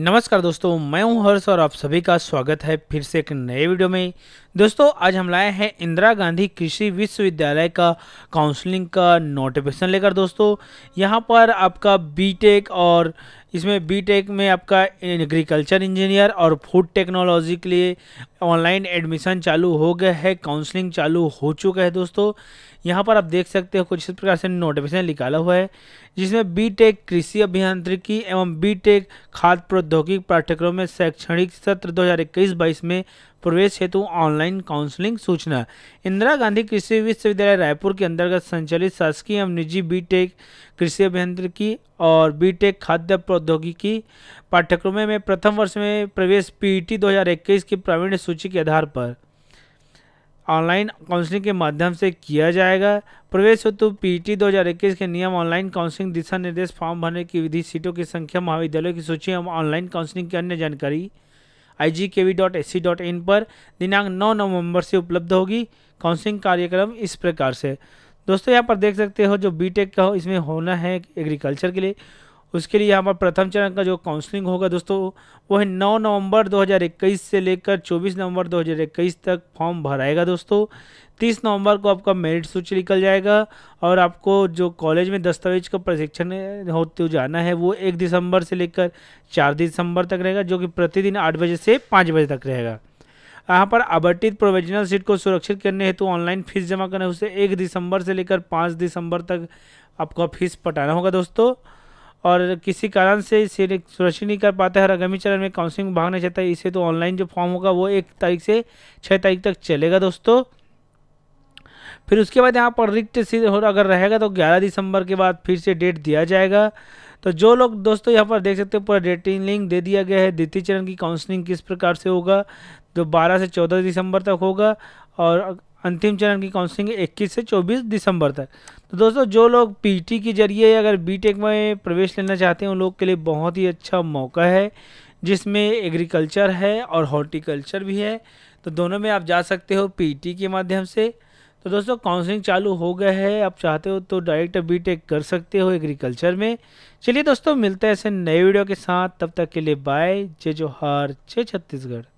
नमस्कार दोस्तों मैं हूं हर्ष और आप सभी का स्वागत है फिर से एक नए वीडियो में दोस्तों आज हम लाए हैं इंदिरा गांधी कृषि विश्वविद्यालय का काउंसलिंग का नोटिफिकेशन लेकर दोस्तों यहां पर आपका बीटेक और इसमें बीटेक में आपका एग्रीकल्चर इंजीनियर और फूड टेक्नोलॉजी के लिए ऑनलाइन एडमिशन चालू हो गया है काउंसलिंग चालू हो चुका है दोस्तों यहाँ पर आप देख सकते हो कुछ इस प्रकार से नोटिफिकेशन निकाला हुआ है जिसमें बीटेक कृषि अभियांत्रिकी एवं बीटेक खाद्य प्रौद्योगिकी पाठ्यक्रम में शैक्षणिक सत्र 2021-22 में प्रवेश हेतु ऑनलाइन काउंसलिंग सूचना इंदिरा गांधी कृषि विश्वविद्यालय रायपुर के अंतर्गत संचालित शासकीय एवं निजी बीटेक कृषि अभियांत्रिकी और बीटेक खाद्य प्रौद्योगिकी पाठ्यक्रमों में प्रथम वर्ष में प्रवेश पीईटी e 2021 की प्रावीण्य सूची के आधार पर ऑनलाइन काउंसलिंग के माध्यम से किया जाएगा प्रवेश हेतु पीटी e 2021 के नियम ऑनलाइन काउंसलिंग दिशा निर्देश फॉर्म भरने की विधि सीटों की संख्या महाविद्यालयों की सूची एवं ऑनलाइन काउंसलिंग की अन्य जानकारी आई पर दिनांक 9 नवंबर से उपलब्ध होगी काउंसिलिंग कार्यक्रम इस प्रकार से दोस्तों यहाँ पर देख सकते हो जो बीटेक का हो इसमें होना है एग्रीकल्चर के लिए उसके लिए यहाँ पर प्रथम चरण का जो काउंसलिंग होगा दोस्तों वो है नौ नवंबर 2021 से लेकर 24 नवंबर 2021 तक फॉर्म भराएगा दोस्तों 30 नवंबर को आपका मेरिट सूची निकल जाएगा और आपको जो कॉलेज में दस्तावेज का प्रशिक्षण होते जाना है वो एक दिसंबर से लेकर चार दिसंबर तक रहेगा जो कि प्रतिदिन आठ बजे से पाँच बजे तक रहेगा यहाँ पर आवर्टित प्रोविजनल सीट को सुरक्षित करने हेतु तो ऑनलाइन फीस जमा करना है उसे एक दिसंबर से लेकर पाँच दिसंबर तक आपको फीस पटाना होगा दोस्तों और किसी कारण से सुरक्षित नहीं कर पाते हर आगामी चरण में काउंसलिंग भाग नहीं चाहता इसे तो ऑनलाइन जो फॉर्म होगा वो एक तारीख से छः तारीख तक चलेगा दोस्तों फिर उसके बाद यहाँ पर रिक्त सिद्ध हो अगर रहेगा तो 11 दिसंबर के बाद फिर से डेट दिया जाएगा तो जो लोग दोस्तों यहाँ पर देख सकते हो पूरा डेटिंग लिंक दे दिया गया है द्वितीय चरण की काउंसलिंग किस प्रकार से होगा जो 12 से 14 दिसंबर तक होगा और अंतिम चरण की काउंसलिंग 21 से 24 दिसंबर तक तो दोस्तों जो लोग पीटी के जरिए अगर बीटेक में प्रवेश लेना चाहते हैं उन लोग के लिए बहुत ही अच्छा मौका है जिसमें एग्रीकल्चर है और हॉर्टिकल्चर भी है तो दोनों में आप जा सकते हो पीटी के माध्यम से तो दोस्तों काउंसलिंग चालू हो गया है आप चाहते हो तो डायरेक्ट बी कर सकते हो एग्रीकल्चर में चलिए दोस्तों मिलते हैं ऐसे नए वीडियो के साथ तब तक के लिए बाय जय जोहार जय छत्तीसगढ़